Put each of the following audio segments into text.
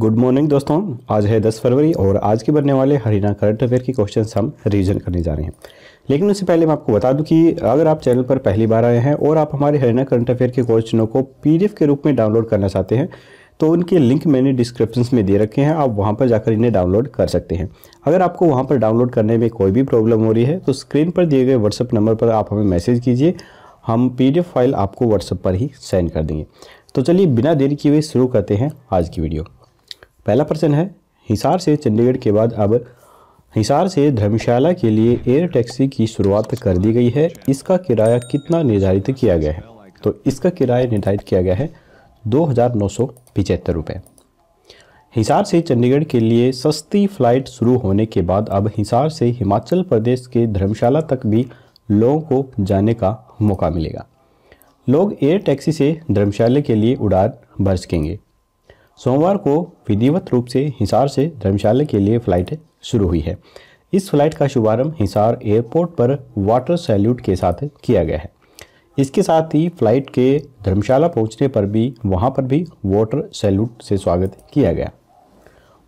good morning दोस्तों आज है 10 फरवरी और आज के बनने वाले हरियाणा करंट अफेयर के क्वेश्चन हम रिविजन करने जा रहे हैं लेकिन उससे पहले मैं आपको बता दूं कि अगर आप चैनल पर पहली बार आए हैं और आप हमारे हरियाणा करंट अफेयर के क्वेश्चनों को पीडीएफ के रूप में डाउनलोड करना चाहते हैं तो उनके लिंक मैंने डिस्क्रिप्शन में दे रखे हैं आप वहाँ पर जाकर इन्हें डाउनलोड कर सकते हैं अगर आपको वहाँ पर डाउनलोड करने में कोई भी प्रॉब्लम हो रही है तो स्क्रीन पर दिए गए व्हाट्सअप नंबर पर आप हमें मैसेज कीजिए हम पी फाइल आपको व्हाट्सएप पर ही सेंड कर देंगे तो चलिए बिना देरी किए शुरू करते हैं आज की वीडियो पहला प्रश्न है हिसार से चंडीगढ़ के बाद अब हिसार से धर्मशाला के लिए एयर टैक्सी की शुरुआत कर दी गई है इसका किराया कितना निर्धारित किया गया है तो इसका किराया निर्धारित किया गया है दो हज़ार नौ सौ पिचहत्तर रुपये हिसार से चंडीगढ़ के लिए सस्ती फ्लाइट शुरू होने के बाद अब हिसार से हिमाचल प्रदेश के धर्मशाला तक भी लोगों को जाने का मौका मिलेगा लोग एयर टैक्सी से धर्मशाला के लिए उड़ान भर सकेंगे सोमवार को विधिवत रूप से हिसार से धर्मशाला के लिए फ्लाइट शुरू हुई है इस फ्लाइट का शुभारंभ हिसार एयरपोर्ट पर वाटर सैल्यूट के साथ किया गया है इसके साथ ही फ्लाइट के धर्मशाला पहुंचने पर भी वहां पर भी वाटर सैल्यूट से स्वागत किया गया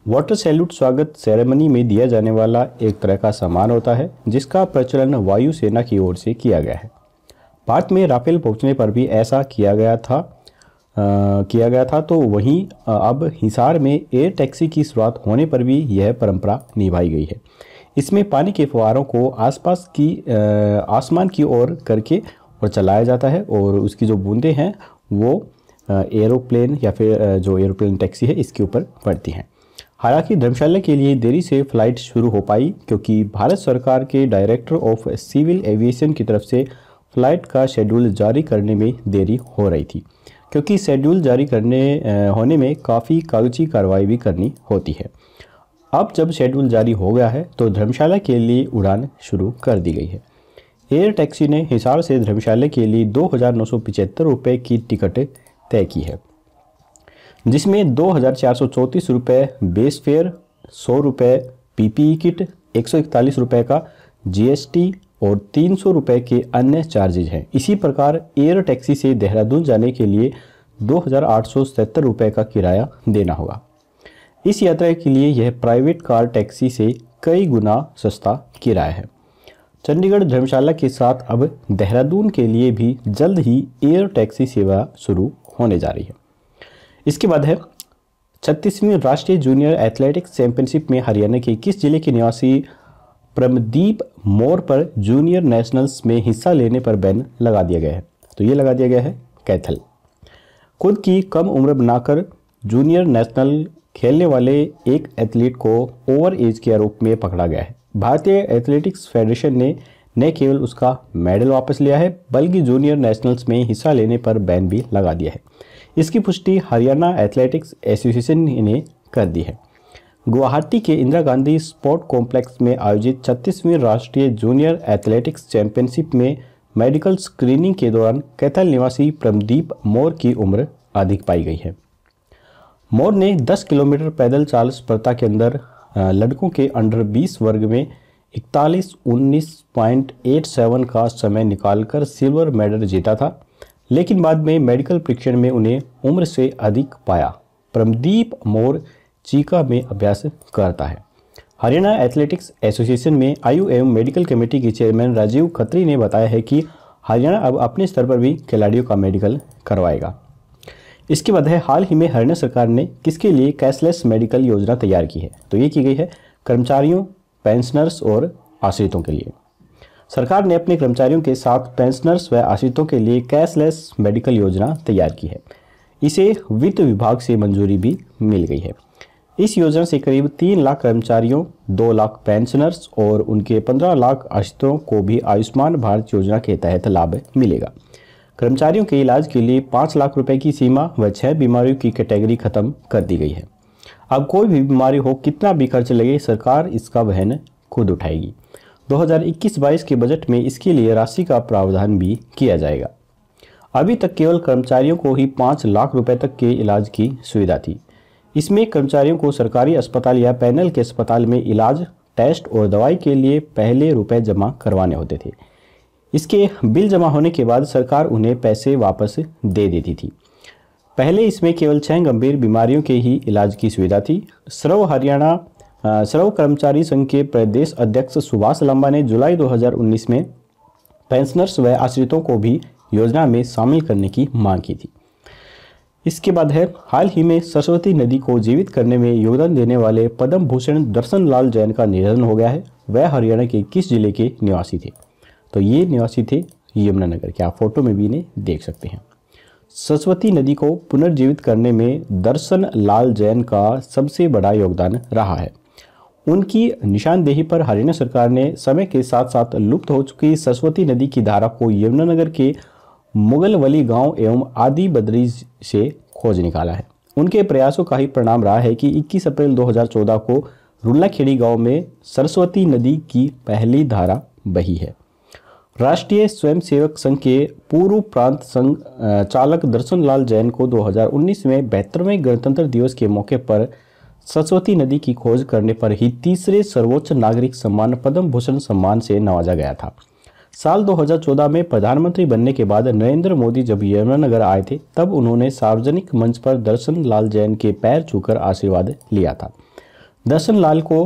वाटर सैल्यूट स्वागत सेरेमनी में दिया जाने वाला एक तरह का सामान होता है जिसका प्रचलन वायुसेना की ओर से किया गया है भारत में राफेल पहुंचने पर भी ऐसा किया गया था किया गया था तो वहीं अब हिसार में एयर टैक्सी की शुरुआत होने पर भी यह परंपरा निभाई गई है इसमें पानी के फुहारों को आसपास की आसमान की ओर करके और चलाया जाता है और उसकी जो बूंदें हैं वो एरोप्लेन या फिर जो एरोप्लेन टैक्सी है इसके ऊपर पड़ती हैं हालांकि धर्मशाला के लिए देरी से फ्लाइट शुरू हो पाई क्योंकि भारत सरकार के डायरेक्टर ऑफ सिविल एविएशन की तरफ से फ्लाइट का शेड्यूल जारी करने में देरी हो रही थी क्योंकि शेड्यूल जारी करने होने में काफ़ी कागजी कार्रवाई भी करनी होती है अब जब शेड्यूल जारी हो गया है तो धर्मशाला के लिए उड़ान शुरू कर दी गई है एयर टैक्सी ने हिसार से धर्मशाला के लिए दो हज़ार की टिकट तय की है जिसमें दो हज़ार बेस फेयर सौ रुपये पीपीई किट एक सौ इकतालीस रुपये का जीएसटी और तीन सौ रुपये के अन्य चार्जेज हैं इसी प्रकार एयर टैक्सी से देहरादून जाने के लिए दो हज़ार रुपये का किराया देना होगा इस यात्रा के लिए यह प्राइवेट कार टैक्सी से कई गुना सस्ता किराया है चंडीगढ़ धर्मशाला के साथ अब देहरादून के लिए भी जल्द ही एयर टैक्सी सेवा शुरू होने जा रही है इसके बाद है छत्तीसवीं राष्ट्रीय जूनियर एथलेटिक्स चैंपियनशिप में हरियाणा के किस जिले के निवासी परमदीप मोर पर जूनियर नेशनल्स में हिस्सा लेने पर बैन लगा दिया गया है तो ये लगा दिया गया है कैथल खुद की कम उम्र बनाकर जूनियर नेशनल खेलने वाले एक एथलीट को ओवर एज के आरोप में पकड़ा गया है भारतीय एथलेटिक्स फेडरेशन ने न केवल उसका मेडल वापस लिया है बल्कि जूनियर नेशनल्स में हिस्सा लेने पर बैन भी लगा दिया है इसकी पुष्टि हरियाणा एथलेटिक्स एसोसिएशन ने कर दी है गुवाहाटी के इंदिरा गांधी स्पोर्ट कॉम्प्लेक्स में आयोजित छत्तीसवीं राष्ट्रीय जूनियर एथलेटिक्स चैंपियनशिप में मेडिकल स्क्रीनिंग के दौरान कैथल निवासी प्रमदीप मोर की उम्र अधिक पाई गई है मोर ने 10 किलोमीटर पैदल चाल स्पर्धा के अंदर लड़कों के अंडर 20 वर्ग में इकतालीस उन्नीस एट सेवन का समय निकालकर सिल्वर मेडल जीता था लेकिन बाद में मेडिकल परीक्षण में उन्हें उम्र से अधिक पाया प्रमदीप मोर चीका में अभ्यास करता है हरियाणा एथलेटिक्स एसोसिएशन में आयु एवं मेडिकल कमेटी के चेयरमैन राजीव खत्री ने बताया है कि हरियाणा अब अपने स्तर पर भी खिलाड़ियों का मेडिकल करवाएगा इसके बाद है हाल ही में हरियाणा सरकार ने किसके लिए कैशलेस मेडिकल योजना तैयार की है तो ये की गई है कर्मचारियों पेंशनर्स और आश्रितों के लिए सरकार ने अपने कर्मचारियों के साथ पेंशनर्स व आश्रितों के लिए कैशलेस मेडिकल योजना तैयार की है इसे वित्त विभाग से मंजूरी भी मिल गई है इस योजना से करीब तीन लाख कर्मचारियों दो लाख पेंशनर्स और उनके पंद्रह लाख आश्रितों को भी आयुष्मान भारत योजना के तहत लाभ मिलेगा कर्मचारियों के इलाज के लिए पाँच लाख रुपए की सीमा व छह बीमारियों की कैटेगरी खत्म कर दी गई है अब कोई भी बीमारी हो कितना भी खर्च लगे सरकार इसका वहन खुद उठाएगी 2021-22 के बजट में इसके लिए राशि का प्रावधान भी किया जाएगा अभी तक केवल कर्मचारियों को ही पाँच लाख रुपए तक के इलाज की सुविधा थी इसमें कर्मचारियों को सरकारी अस्पताल या पैनल के अस्पताल में इलाज टेस्ट और दवाई के लिए पहले रुपए जमा करवाने होते थे इसके बिल जमा होने के बाद सरकार उन्हें पैसे वापस दे देती थी पहले इसमें केवल छह गंभीर बीमारियों के ही इलाज की सुविधा थी सर्व हरियाणा सर्व कर्मचारी संघ के प्रदेश अध्यक्ष सुभाष लंबा ने जुलाई 2019 में पेंशनर्स व आश्रितों को भी योजना में शामिल करने की मांग की थी इसके बाद है हाल ही में सरस्वती नदी को जीवित करने में योगदान देने वाले पद्म भूषण दर्शन लाल जैन का निधन हो गया है वह हरियाणा के किस जिले के निवासी थे तो ये निवासी थे यमुनानगर के आप फोटो में भी इन्हें देख सकते हैं सरस्वती नदी को पुनर्जीवित करने में दर्शन लाल जैन का सबसे बड़ा योगदान रहा है उनकी निशानदेही पर हरियाणा सरकार ने समय के साथ साथ लुप्त हो चुकी सरस्वती नदी की धारा को यमुनानगर के मुगल वली गांव एवं आदि बद्री से खोज निकाला है उनके प्रयासों का ही परिणाम रहा है कि 21 अप्रैल 2014 को रुल्लाखेड़ी गांव में सरस्वती नदी की पहली धारा बही है राष्ट्रीय स्वयंसेवक संघ के पूर्व प्रांत संघ चालक दर्शन लाल जैन को 2019 में बेहतरवें गणतंत्र दिवस के मौके पर सरस्वती नदी की खोज करने पर ही तीसरे सर्वोच्च नागरिक सम्मान पद्म भूषण सम्मान से नवाजा गया था साल 2014 में प्रधानमंत्री बनने के बाद नरेंद्र मोदी जब यमुनानगर आए थे तब उन्होंने सार्वजनिक मंच पर दर्शन लाल जैन के पैर छूकर आशीर्वाद लिया था दर्शन लाल को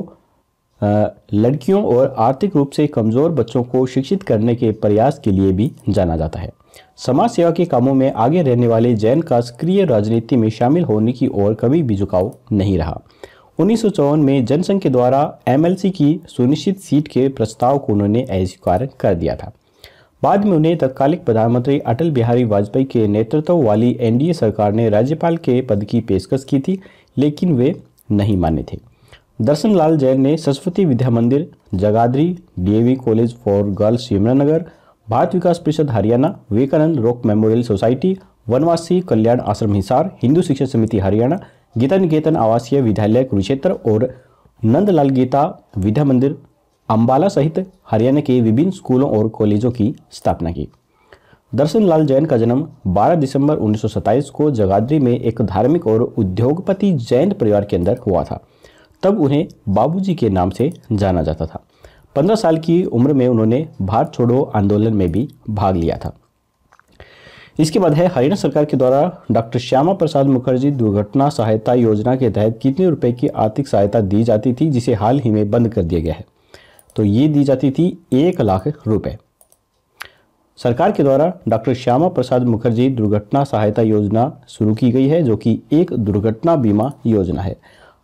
लड़कियों और आर्थिक रूप से कमज़ोर बच्चों को शिक्षित करने के प्रयास के लिए भी जाना जाता है समाज सेवा के कामों में आगे रहने वाले जैन का सक्रिय राजनीति में शामिल होने की ओर कभी भी झुकाव नहीं रहा उन्नीस में जनसंघ के द्वारा एमएलसी की सुनिश्चित सीट के प्रस्ताव को उन्होंने अस्वीकार कर दिया था बाद में उन्हें तत्कालिक प्रधानमंत्री अटल बिहारी वाजपेयी के नेतृत्व वाली एनडीए सरकार ने राज्यपाल के पद की पेशकश की थी लेकिन वे नहीं माने थे दर्शन लाल जैन ने Saraswati Vidya Mandir Jagadhri DAV college for girls Yamunanagar Bharat Vikas Parishad Haryana Vivekananda rock memorial society Vanvasi Kalyan आश्रम हिसार हिंदू शिक्षा समिति हरियाणा गीता निकेतन आवासीय विद्यालय कुरुक्षेत्र और नंदलाल गीता विद्या मंदिर अम्बाला सहित हरियाणा के विभिन्न स्कूलों और कॉलेजों की स्थापना की दर्शन लाल जैन का जन्म 12 दिसंबर उन्नीस को जगाधरी में एक धार्मिक और उद्योगपति जैन परिवार के अंदर हुआ था तब उन्हें बाबूजी के नाम से जाना जाता था पंद्रह साल की उम्र में उन्होंने भारत छोड़ो आंदोलन में भी भाग लिया था इसके बाद है हरियाणा सरकार के द्वारा डॉक्टर श्यामा प्रसाद मुखर्जी दुर्घटना सहायता योजना के तहत कितने रुपए की आर्थिक सहायता दी जाती थी जिसे हाल ही में बंद कर दिया गया है तो ये दी जाती थी एक लाख रुपए सरकार के द्वारा डॉक्टर श्यामा प्रसाद मुखर्जी दुर्घटना सहायता योजना शुरू की गई है जो कि एक दुर्घटना बीमा योजना है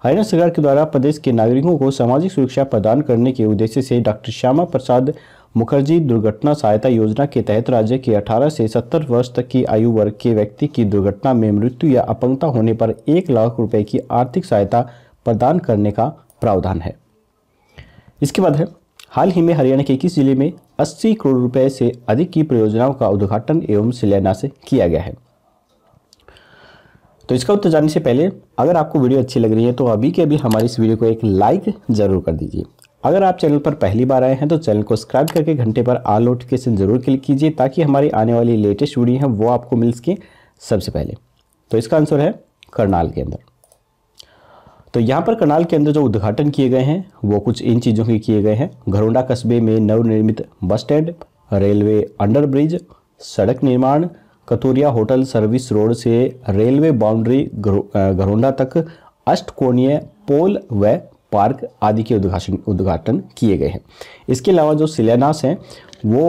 हरियाणा सरकार के द्वारा प्रदेश के नागरिकों को सामाजिक सुरक्षा प्रदान करने के उद्देश्य से डॉक्टर श्यामा प्रसाद मुखर्जी दुर्घटना सहायता योजना के तहत राज्य के 18 से 70 वर्ष तक की आयु वर्ग के व्यक्ति की दुर्घटना में मृत्यु या अपंगता होने पर एक लाख रुपए की आर्थिक सहायता प्रदान करने का प्रावधान है इसके बाद है हाल ही में हरियाणा के किस जिले में 80 करोड़ रुपए से अधिक की परियोजनाओं का उद्घाटन एवं शिलान्यास किया गया है तो इसका उत्तर जानने से पहले अगर आपको वीडियो अच्छी लग रही है तो अभी के अभी हमारे इस वीडियो को एक लाइक जरूर कर दीजिए अगर आप चैनल पर पहली बार आए हैं तो चैनल को सब्सक्राइब करके घंटे पर आल नोटिफिकेशन जरूर क्लिक कीजिए ताकि हमारी आने वाली लेटेस्ट वीडियो हैं वो आपको मिल सके सबसे पहले तो इसका आंसर है करनाल के अंदर तो यहाँ पर करनाल के अंदर जो उद्घाटन किए गए हैं वो कुछ इन चीज़ों के किए गए हैं घरोंडा कस्बे में नवनिर्मित bus stand railway under bridge सड़क निर्माण कतूरिया होटल सर्विस रोड से रेलवे बाउंड्री घरोंडा तक अष्टकोणीय पोल व पार्क आदि के उद्घाटन उद्घाटन किए गए हैं इसके अलावा जो शिलान्यास हैं वो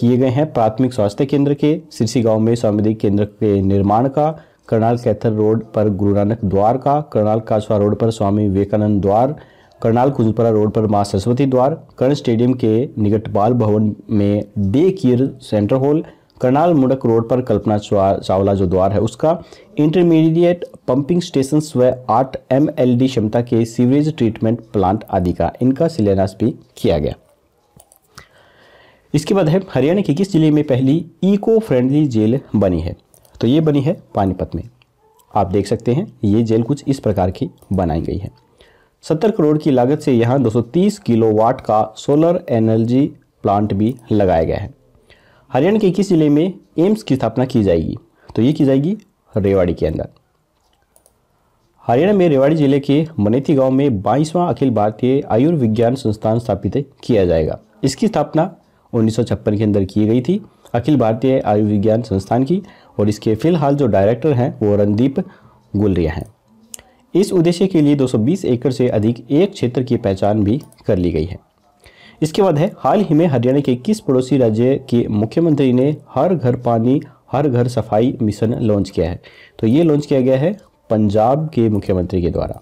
किए गए हैं प्राथमिक स्वास्थ्य केंद्र के सिरसी गांव में सामुदायिक केंद्र के निर्माण का करनाल कैथर रोड पर गुरु नानक द्वार का करनाल काछवा रोड पर स्वामी विवेकानंद द्वार करनाल कुंजपरा रोड पर माँ सरस्वती द्वार कर्ण स्टेडियम के निकट बाल भवन में day care centre hall Karnal Mudak road पर कल्पना चावला जो द्वार है उसका इंटरमीडिएट पंपिंग स्टेशन व आठ एम क्षमता के सीवरेज ट्रीटमेंट प्लांट आदि का इनका शिलान्यास भी किया गया इसके बाद है हरियाणा के किस जिले में पहली इको फ्रेंडली जेल बनी है तो ये बनी है पानीपत में आप देख सकते हैं ये जेल कुछ इस प्रकार की बनाई गई है सत्तर करोड़ की लागत से यहाँ 230 किलोवाट का सोलर एनर्जी प्लांट भी लगाया गया है हरियाणा के किस जिले में एम्स की स्थापना की जाएगी तो ये की जाएगी रेवाड़ी के अंदर हरियाणा में रेवाड़ी जिले के मनेती गांव में बाईसवां अखिल भारतीय आयुर्विज्ञान संस्थान स्थापित किया जाएगा इसकी स्थापना उन्नीस के अंदर की गई थी अखिल भारतीय आयुर्विज्ञान संस्थान की और इसके फिलहाल जो डायरेक्टर हैं वो रणदीप गुलरिया हैं इस उद्देश्य के लिए 220 एकड़ से अधिक एक क्षेत्र की पहचान भी कर ली गई है इसके बाद है हाल ही में हरियाणा के किस पड़ोसी राज्य के मुख्यमंत्री ने हर घर पानी हर घर सफाई मिशन लॉन्च किया है तो ये लॉन्च किया गया है पंजाब के मुख्यमंत्री के द्वारा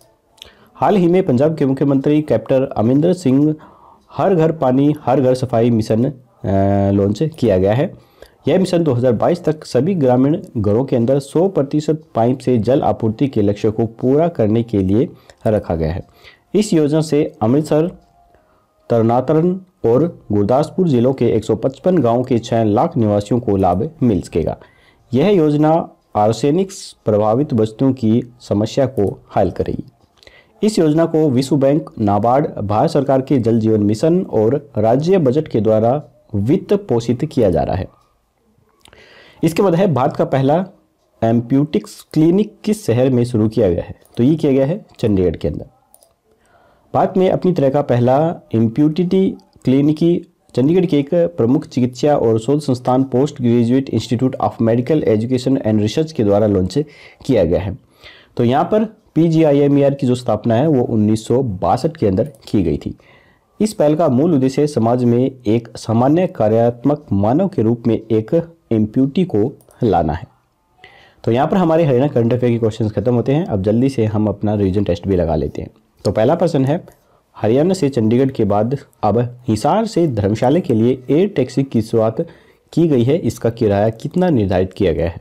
हाल ही में पंजाब के मुख्यमंत्री कैप्टन अमरिंदर सिंह हर घर पानी हर घर सफाई मिशन लॉन्च किया गया है यह मिशन 2022 तक सभी ग्रामीण घरों के अंदर 100 प्रतिशत पाइप से जल आपूर्ति के लक्ष्य को पूरा करने के लिए रखा गया है इस योजना से अमृतसर तरनातरन और गुरदासपुर जिलों के 155 गाँव के 6 लाख निवासियों को लाभ मिल सकेगा यह योजना आर्सेनिक्स प्रभावित बस्तियों की समस्या को हल करेगी इस योजना को विश्व बैंक नाबार्ड भारत सरकार के जल जीवन मिशन और राज्य बजट के द्वारा वित्त पोषित किया जा रहा है इसके बाद है भारत का पहला एम्प्यूटिक्स क्लिनिक किस शहर में शुरू किया गया है तो ये किया गया है चंडीगढ़ के अंदर पार्क में अपनी तरह का पहला इम्प्यूटिटी क्लिनिकी चंडीगढ़ के एक प्रमुख चिकित्सा और शोध संस्थान post graduate institute of medical education and research के द्वारा लॉन्च किया गया है तो यहाँ पर पी e की जो स्थापना है वो उन्नीस के अंदर की गई थी इस पहल का मूल उद्देश्य समाज में एक सामान्य कार्यात्मक मानव के रूप में एक एम्प्यूटी को लाना है तो यहाँ पर हमारे हरियाणा करंट अफेयर के क्वेश्चंस खत्म होते हैं अब जल्दी से हम अपना रिविजन टेस्ट भी लगा लेते हैं तो पहला प्रश्न है हरियाणा से चंडीगढ़ के बाद अब हिसार से धर्मशाला के लिए एयर टैक्सी की शुरुआत की गई है इसका किराया कितना निर्धारित किया गया है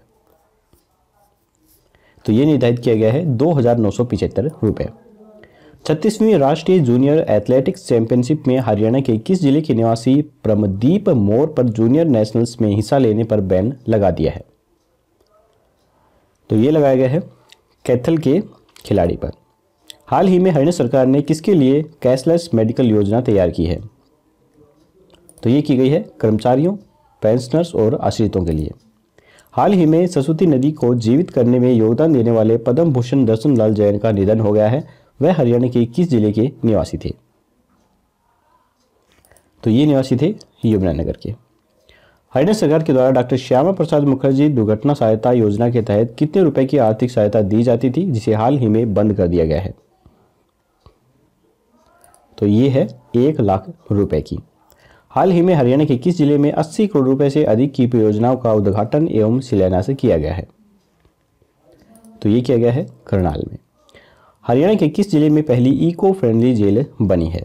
तो ये निर्धारित किया गया है दो हज़ार नौ सौ पिछहत्तर रुपए छत्तीसवीं राष्ट्रीय जूनियर एथलेटिक्स चैंपियनशिप में हरियाणा के किस जिले के निवासी प्रमदीप मोर पर जूनियर नेशनल्स में हिस्सा लेने पर बैन लगा दिया है तो ये लगाया गया है कैथल के खिलाड़ी पर हाल ही में हरियाणा सरकार ने किसके लिए कैशलेस मेडिकल योजना तैयार की है तो ये की गई है कर्मचारियों पेंशनर्स और आश्रितों के लिए हाल ही में सरस्वती नदी को जीवित करने में योगदान देने वाले पद्म भूषण दर्शन लाल जैन का निधन हो गया है वह हरियाणा के किस जिले के निवासी थे तो ये निवासी थे यमुनानगर के हरियाणा सरकार के द्वारा डॉक्टर श्यामा प्रसाद मुखर्जी दुर्घटना सहायता योजना के तहत कितने रुपए की आर्थिक सहायता दी जाती थी जिसे हाल ही में बंद कर दिया गया है तो ये है एक लाख रुपए की हाल ही में हरियाणा के किस जिले में 80 करोड़ रुपए से अधिक की परियोजनाओं का उद्घाटन एवं शिलान्यास किया गया है तो ये किया गया है करनाल में हरियाणा के किस जिले में पहली इको फ्रेंडली जेल बनी है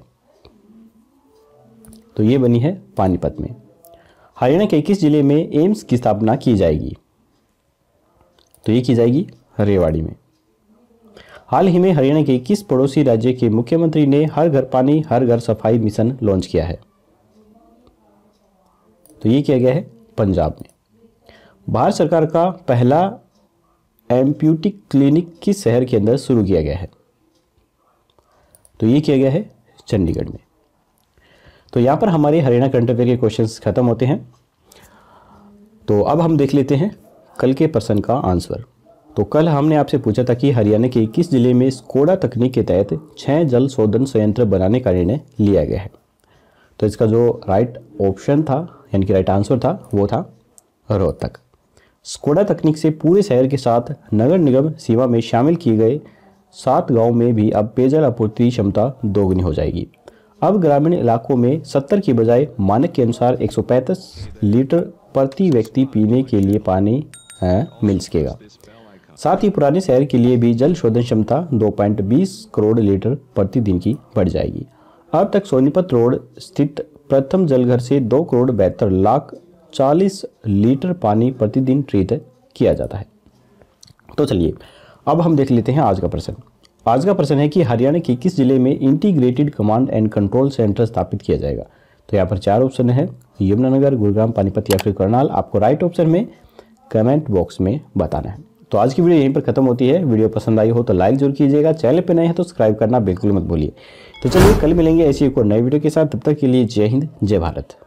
तो ये बनी है पानीपत में हरियाणा के किस जिले में एम्स की स्थापना की जाएगी तो ये की जाएगी रेवाड़ी में हाल ही में हरियाणा के किस पड़ोसी राज्य के मुख्यमंत्री ने हर घर पानी हर घर सफाई मिशन लॉन्च किया है तो ये किया गया है पंजाब में भारत सरकार का पहला एम्प्यूटिक क्लिनिक किस शहर के अंदर शुरू किया गया है तो ये किया गया है चंडीगढ़ में तो यहाँ पर हमारे हरियाणा करंट अफेयर के क्वेश्चन खत्म होते हैं तो अब हम देख लेते हैं कल के प्रश्न का आंसर तो कल हमने आपसे पूछा था कि हरियाणा के किस जिले में स्कोडा तकनीक के तहत छः जल शोधन संयंत्र बनाने का निर्णय लिया गया है तो इसका जो राइट ऑप्शन था यानी कि राइट आंसर था वो था रोहतक स्कोडा तकनीक से पूरे शहर के साथ नगर निगम सीमा में शामिल किए गए सात गांव में भी अब पेयजल आपूर्ति क्षमता दोगुनी हो जाएगी अब ग्रामीण इलाकों में 70 की बजाय मानक के अनुसार 135 लीटर प्रति व्यक्ति पीने के लिए पानी मिल सकेगा साथ ही पुराने शहर के लिए भी जल शोधन क्षमता 2.20 करोड़ लीटर प्रतिदिन की बढ़ जाएगी अब तक सोनीपत रोड स्थित प्रथम जलघर से दो करोड़ बहत्तर लाख चालीस लीटर पानी प्रतिदिन ट्रीट किया जाता है तो चलिए अब हम देख लेते हैं आज का प्रश्न आज का प्रश्न है कि हरियाणा के किस जिले में integrated command and control centre स्थापित किया जाएगा तो यहाँ पर चार ऑप्शन है यमुनानगर गुरुग्राम पानीपत या फिर करनाल आपको राइट ऑप्शन में कमेंट बॉक्स में बताना है तो आज की वीडियो यहीं पर खत्म होती है वीडियो पसंद आई हो तो लाइक जरूर कीजिएगा चैनल पर नए हैं तो सब्सक्राइब करना बिल्कुल मत बोलिए तो चलिए कल मिलेंगे ऐसी एक और नई वीडियो के साथ तब तक के लिए जय हिंद जय भारत